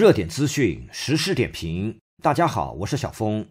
热点资讯，时事点评。大家好，我是小峰。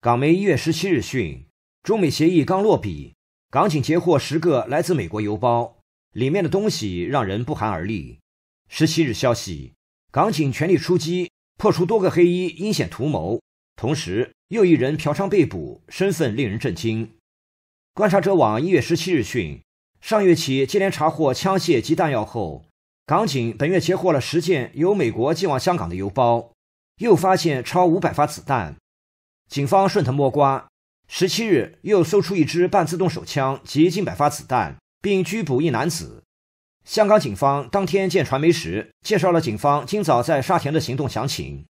港媒一月十七日讯，中美协议刚落笔，港警截获十个来自美国邮包，里面的东西让人不寒而栗。十七日消息，港警全力出击，破除多个黑衣阴险图谋，同时又一人嫖娼被捕，身份令人震惊。观察者网一月十七日讯，上月起接连查获枪械及弹药后。港警本月截获了十件由美国寄往香港的邮包，又发现超五百发子弹。警方顺藤摸瓜，十七日又搜出一支半自动手枪及近百发子弹，并拘捕一男子。香港警方当天见传媒时，介绍了警方今早在沙田的行动详情。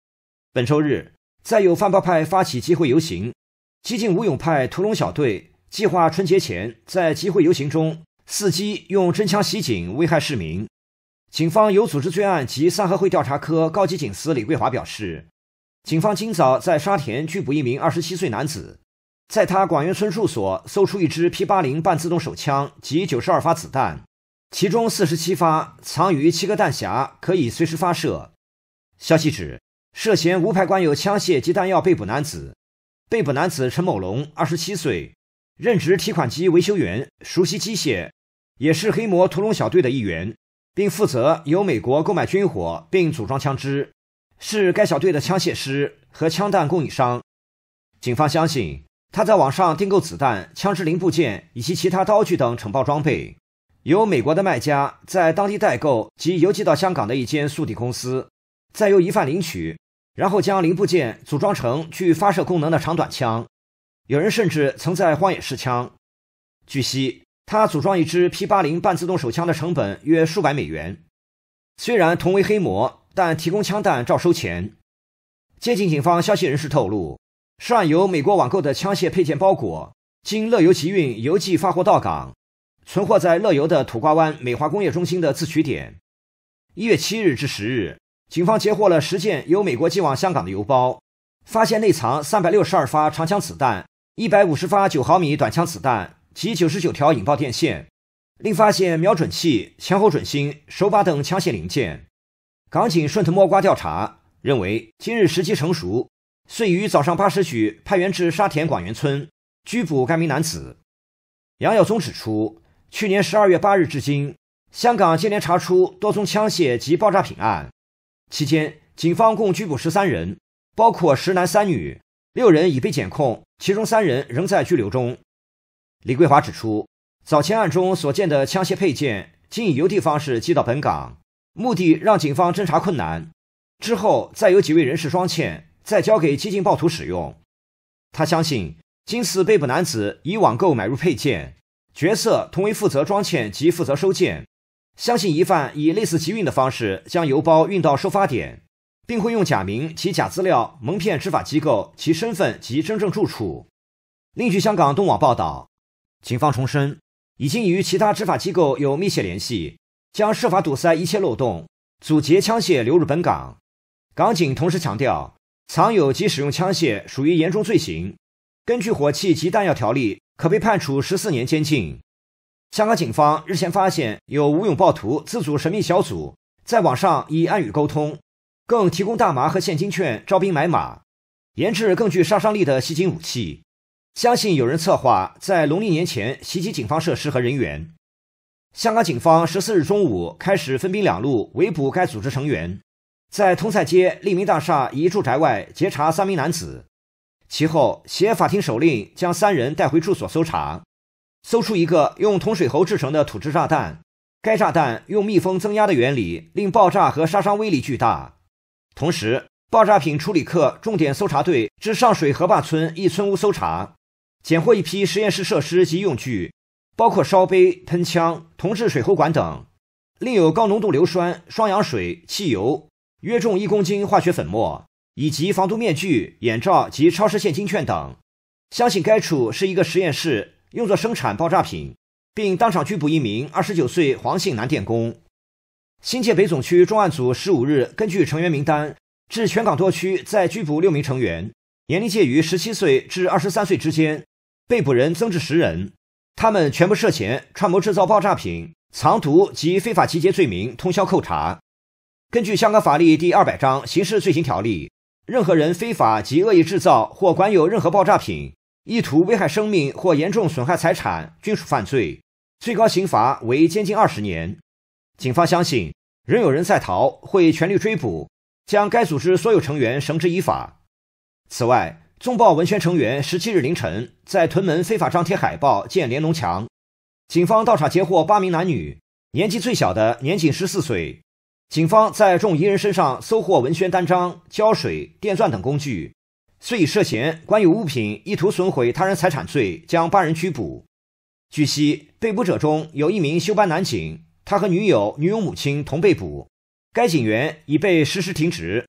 本周日再有泛暴派发起集会游行，激进武勇派“屠龙小队”计划春节前在集会游行中伺机用真枪袭警，危害市民。警方有组织罪案及三合会调查科高级警司李桂华表示，警方今早在沙田拘捕一名二十七岁男子，在他广元村住所搜出一支 P 八零半自动手枪及九十二发子弹，其中四十七发藏于七个弹匣，可以随时发射。消息指，涉嫌无牌官有枪械及弹药被捕男子，被捕男子陈某龙，二十七岁，任职提款机维修员，熟悉机械，也是黑魔屠龙小队的一员。并负责由美国购买军火并组装枪支，是该小队的枪械师和枪弹供应商。警方相信，他在网上订购子弹、枪支零部件以及其他刀具等承包装备，由美国的卖家在当地代购及邮寄到香港的一间速递公司，再由疑犯领取，然后将零部件组装成具发射功能的长短枪。有人甚至曾在荒野试枪。据悉。他组装一支 P 八零半自动手枪的成本约数百美元。虽然同为黑魔，但提供枪弹照收钱。接近警方消息人士透露，涉案由美国网购的枪械配件包裹，经乐游集运邮寄发货到港，存货在乐游的土瓜湾美华工业中心的自取点。一月七日至十日，警方截获了十件由美国寄往香港的邮包，发现内藏三百六十二发长枪子弹，一百五十发九毫米短枪子弹。及九十九条引爆电线，另发现瞄准器、前后准心、手把等枪械零件。港警顺藤摸瓜调查，认为今日时机成熟，遂于早上八时许派员至沙田广源村拘捕该名男子。杨耀宗指出，去年十二月八日至今，香港接连查出多宗枪械及爆炸品案，期间警方共拘捕十三人，包括十男三女，六人已被检控，其中三人仍在拘留中。李桂华指出，早前案中所见的枪械配件，经以邮递方式寄到本港，目的让警方侦查困难。之后再由几位人士装嵌，再交给激进暴徒使用。他相信，今次被捕男子以网购买入配件，角色同为负责装嵌及负责收件。相信疑犯以类似集运的方式将邮包运到收发点，并会用假名及假资料蒙骗执法机构，其身份及真正住处。另据香港东网报道。警方重申，已经与其他执法机构有密切联系，将设法堵塞一切漏洞，阻截枪械流入本港。港警同时强调，藏有及使用枪械属于严重罪行，根据火器及弹药条例，可被判处十四年监禁。香港警方日前发现，有吴勇暴徒自组神秘小组，在网上以暗语沟通，更提供大麻和现金券招兵买马，研制更具杀伤力的吸金武器。相信有人策划在农历年前袭击警方设施和人员。香港警方十四日中午开始分兵两路围捕该组织成员，在通菜街利民大厦一住宅外截查三名男子，其后携法庭手令将三人带回住所搜查，搜出一个用铜水喉制成的土制炸弹，该炸弹用密封增压的原理令爆炸和杀伤威力巨大。同时，爆炸品处理科重点搜查队至上水河坝村一村屋搜查。捡获一批实验室设施及用具，包括烧杯、喷枪、铜制水喉管等；另有高浓度硫酸、双氧水、汽油，约重一公斤化学粉末，以及防毒面具、眼罩及超市现金券等。相信该处是一个实验室，用作生产爆炸品，并当场拘捕一名二十九岁黄姓男电工。新界北总区重案组十五日根据成员名单，至全港多区再拘捕六名成员，年龄介于十七岁至二十三岁之间。被捕人增至十人，他们全部涉嫌串谋制造爆炸品、藏毒及非法集结罪名。通宵扣查，根据香港法律第二百章《刑事罪行条例》，任何人非法及恶意制造或管有任何爆炸品，意图危害生命或严重损害财产，均属犯罪，最高刑罚为监禁二十年。警方相信仍有人在逃，会全力追捕，将该组织所有成员绳之以法。此外，纵暴文宣成员十七日凌晨在屯门非法张贴海报、建连龙墙，警方到场截获八名男女，年纪最小的年仅十四岁。警方在众疑人身上搜获文宣单张、胶水、电钻等工具，遂以涉嫌关于物品意图损毁他人财产罪将八人拘捕。据悉，被捕者中有一名休班男警，他和女友、女友母亲同被捕，该警员已被实施停职。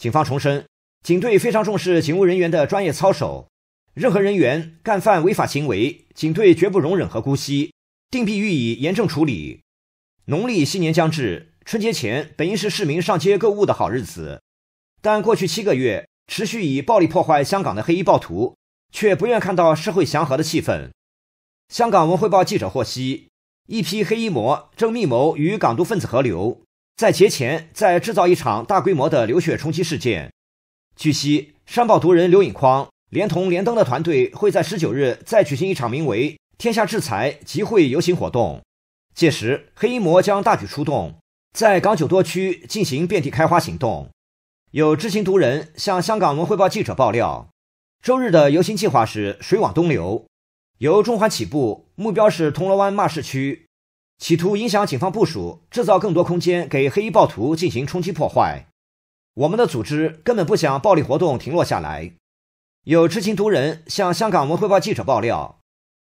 警方重申。警队非常重视警务人员的专业操守，任何人员干犯违法行为，警队绝不容忍和姑息，定必予以严正处理。农历新年将至，春节前本应是市民上街购物的好日子，但过去七个月持续以暴力破坏香港的黑衣暴徒，却不愿看到社会祥和的气氛。香港文汇报记者获悉，一批黑衣魔正密谋与港独分子合流，在节前再制造一场大规模的流血冲击事件。据悉，山报毒人刘颖匡连同连登的团队会在十九日再举行一场名为“天下制裁”集会游行活动，届时黑衣魔将大举出动，在港九多区进行遍地开花行动。有知情毒人向香港文汇报记者爆料，周日的游行计划是水往东流，由中环起步，目标是铜锣湾骂市区，企图影响警方部署，制造更多空间给黑衣暴徒进行冲击破坏。我们的组织根本不想暴力活动停落下来。有知情读人向香港文汇报记者爆料，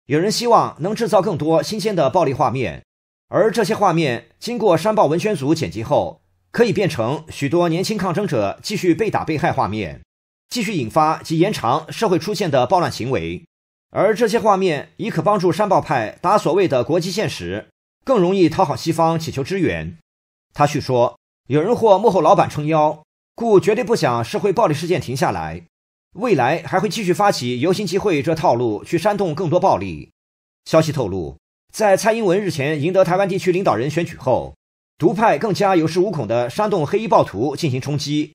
有人希望能制造更多新鲜的暴力画面，而这些画面经过山报文宣组剪辑后，可以变成许多年轻抗争者继续被打被害画面，继续引发及延长社会出现的暴乱行为。而这些画面已可帮助山报派打所谓的国际现实，更容易讨好西方请求支援。他续说，有人或幕后老板撑腰。故绝对不想社会暴力事件停下来，未来还会继续发起游行集会这套路去煽动更多暴力。消息透露，在蔡英文日前赢得台湾地区领导人选举后，独派更加有恃无恐地煽动黑衣暴徒进行冲击。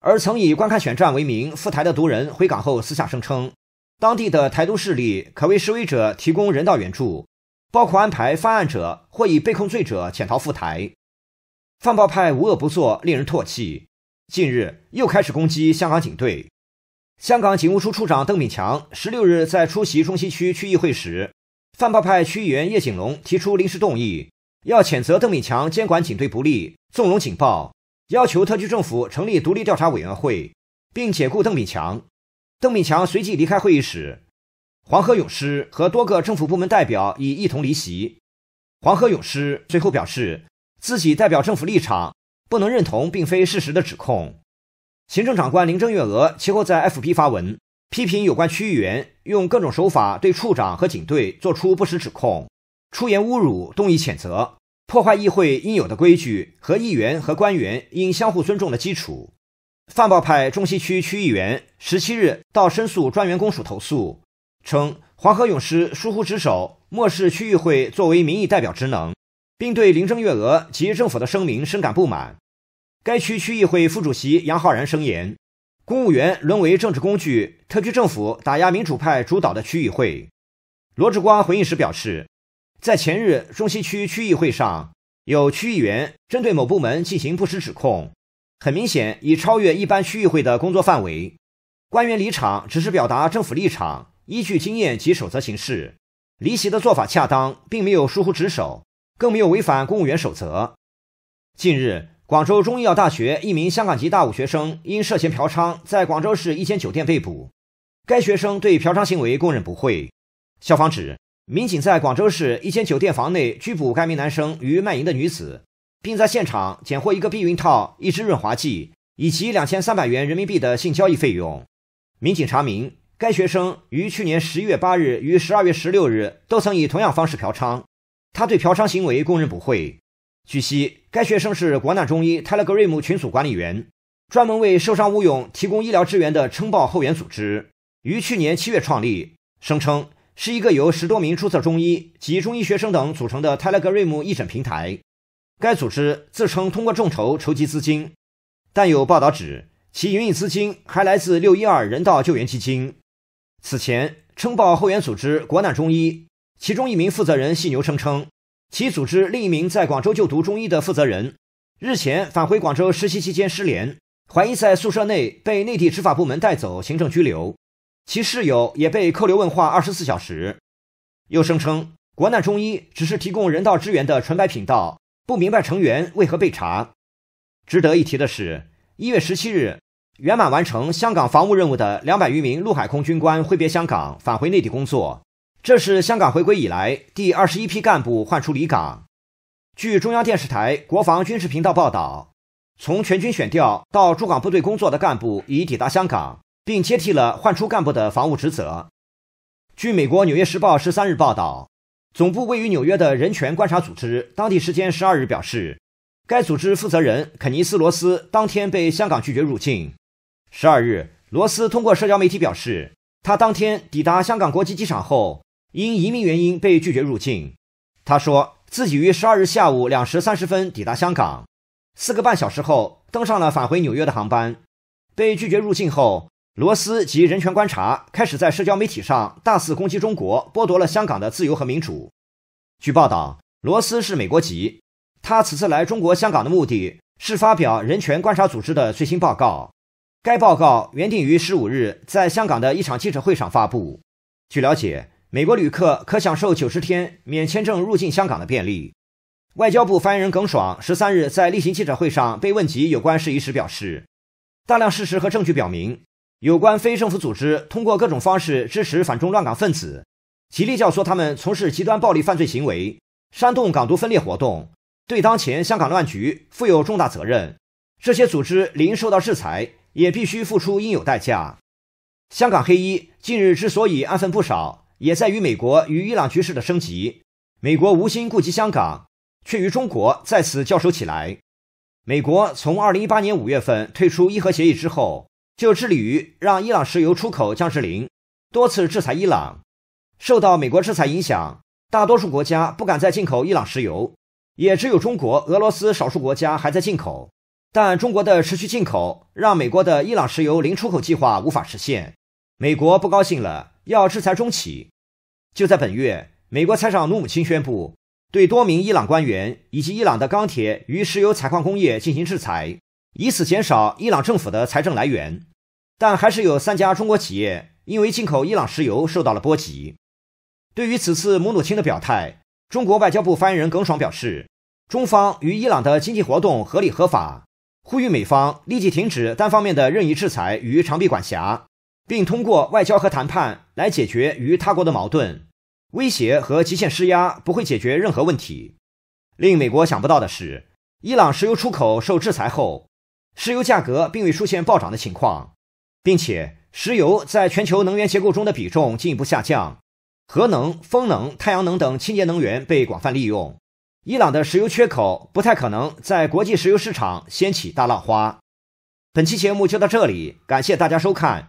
而曾以观看选战为名赴台的独人回港后，私下声称，当地的台独势力可为示威者提供人道援助，包括安排犯案者或以被控罪者潜逃赴台。放暴派无恶不作，令人唾弃。近日又开始攻击香港警队。香港警务处处长邓炳强十六日在出席中西区区议会时，泛报派区议员叶景龙提出临时动议，要谴责邓炳强监管警队不力、纵容警暴，要求特区政府成立独立调查委员会，并解雇邓炳强。邓炳强随即离开会议室。黄河勇师和多个政府部门代表已一同离席。黄河勇师最后表示，自己代表政府立场。不能认同并非事实的指控。行政长官林郑月娥其后在 F P 发文，批评有关区议员用各种手法对处长和警队作出不实指控，出言侮辱，动议谴责，破坏议会应有的规矩和议员和官员应相互尊重的基础。范报派中西区区议员十七日到申诉专员公署投诉，称黄河泳士疏忽职守，漠视区议会作为民意代表职能。并对林郑月娥及政府的声明深感不满。该区区议会副主席杨浩然声言，公务员沦为政治工具，特区政府打压民主派主导的区议会。罗志光回应时表示，在前日中西区区议会上，有区议员针对某部门进行不实指控，很明显已超越一般区议会的工作范围。官员离场只是表达政府立场，依据经验及守则行事，离席的做法恰当，并没有疏忽职守。更没有违反公务员守则。近日，广州中医药大学一名香港籍大五学生因涉嫌嫖娼，在广州市一间酒店被捕。该学生对嫖娼行为供认不讳。校方指，民警在广州市一间酒店房内拘捕该名男生与卖淫的女子，并在现场捡获一个避孕套、一支润滑剂以及两千三百元人民币的性交易费用。民警查明，该学生于去年十一月八日与十二月十六日都曾以同样方式嫖娼。他对嫖娼行为供认不讳。据悉，该学生是国难中医泰勒格瑞姆群组管理员，专门为受伤乌勇提供医疗支援的称报后援组织于去年七月创立，声称是一个由十多名注册中医及中医学生等组成的泰勒格瑞姆医诊平台。该组织自称通过众筹筹集资金，但有报道指其营运资金还来自六一二人道救援基金。此前，称报后援组织国难中医。其中一名负责人犀牛声称，其组织另一名在广州就读中医的负责人日前返回广州实习期间失联，怀疑在宿舍内被内地执法部门带走行政拘留，其室友也被扣留问话二十四小时。又声称国难中医只是提供人道支援的纯白频道，不明白成员为何被查。值得一提的是，一月十七日，圆满完成香港防务任务的两百余名陆海空军官挥别香港，返回内地工作。这是香港回归以来第二十一批干部换出离港。据中央电视台国防军事频道报道，从全军选调到驻港部队工作的干部已抵达香港，并接替了换出干部的防务职责。据美国《纽约时报》十三日报道，总部位于纽约的人权观察组织当地时间十二日表示，该组织负责人肯尼斯·罗斯当天被香港拒绝入境。十二日，罗斯通过社交媒体表示，他当天抵达香港国际机场后。因移民原因被拒绝入境，他说自己于十二日下午两时三十分抵达香港，四个半小时后登上了返回纽约的航班。被拒绝入境后，罗斯及人权观察开始在社交媒体上大肆攻击中国，剥夺了香港的自由和民主。据报道，罗斯是美国籍，他此次来中国香港的目的是发表人权观察组织的最新报告。该报告原定于十五日在香港的一场记者会上发布。据了解。美国旅客可享受九十天免签证入境香港的便利。外交部发言人耿爽十三日在例行记者会上被问及有关事宜时表示，大量事实和证据表明，有关非政府组织通过各种方式支持反中乱港分子，极力教唆他们从事极端暴力犯罪行为，煽动港独分裂活动，对当前香港乱局负有重大责任。这些组织应受到制裁，也必须付出应有代价。香港黑衣近日之所以安分不少。也在于美国与伊朗局势的升级，美国无心顾及香港，却与中国再次交手起来。美国从二零一八年五月份退出伊核协议之后，就致力于让伊朗石油出口降至零，多次制裁伊朗。受到美国制裁影响，大多数国家不敢再进口伊朗石油，也只有中国、俄罗斯少数国家还在进口。但中国的持续进口，让美国的伊朗石油零出口计划无法实现，美国不高兴了。要制裁中企，就在本月，美国财长姆努钦宣布对多名伊朗官员以及伊朗的钢铁与石油采矿工业进行制裁，以此减少伊朗政府的财政来源。但还是有三家中国企业因为进口伊朗石油受到了波及。对于此次姆努钦的表态，中国外交部发言人耿爽表示，中方与伊朗的经济活动合理合法，呼吁美方立即停止单方面的任意制裁与长臂管辖。并通过外交和谈判来解决与他国的矛盾，威胁和极限施压不会解决任何问题。令美国想不到的是，伊朗石油出口受制裁后，石油价格并未出现暴涨的情况，并且石油在全球能源结构中的比重进一步下降，核能、风能、太阳能等清洁能源被广泛利用，伊朗的石油缺口不太可能在国际石油市场掀起大浪花。本期节目就到这里，感谢大家收看。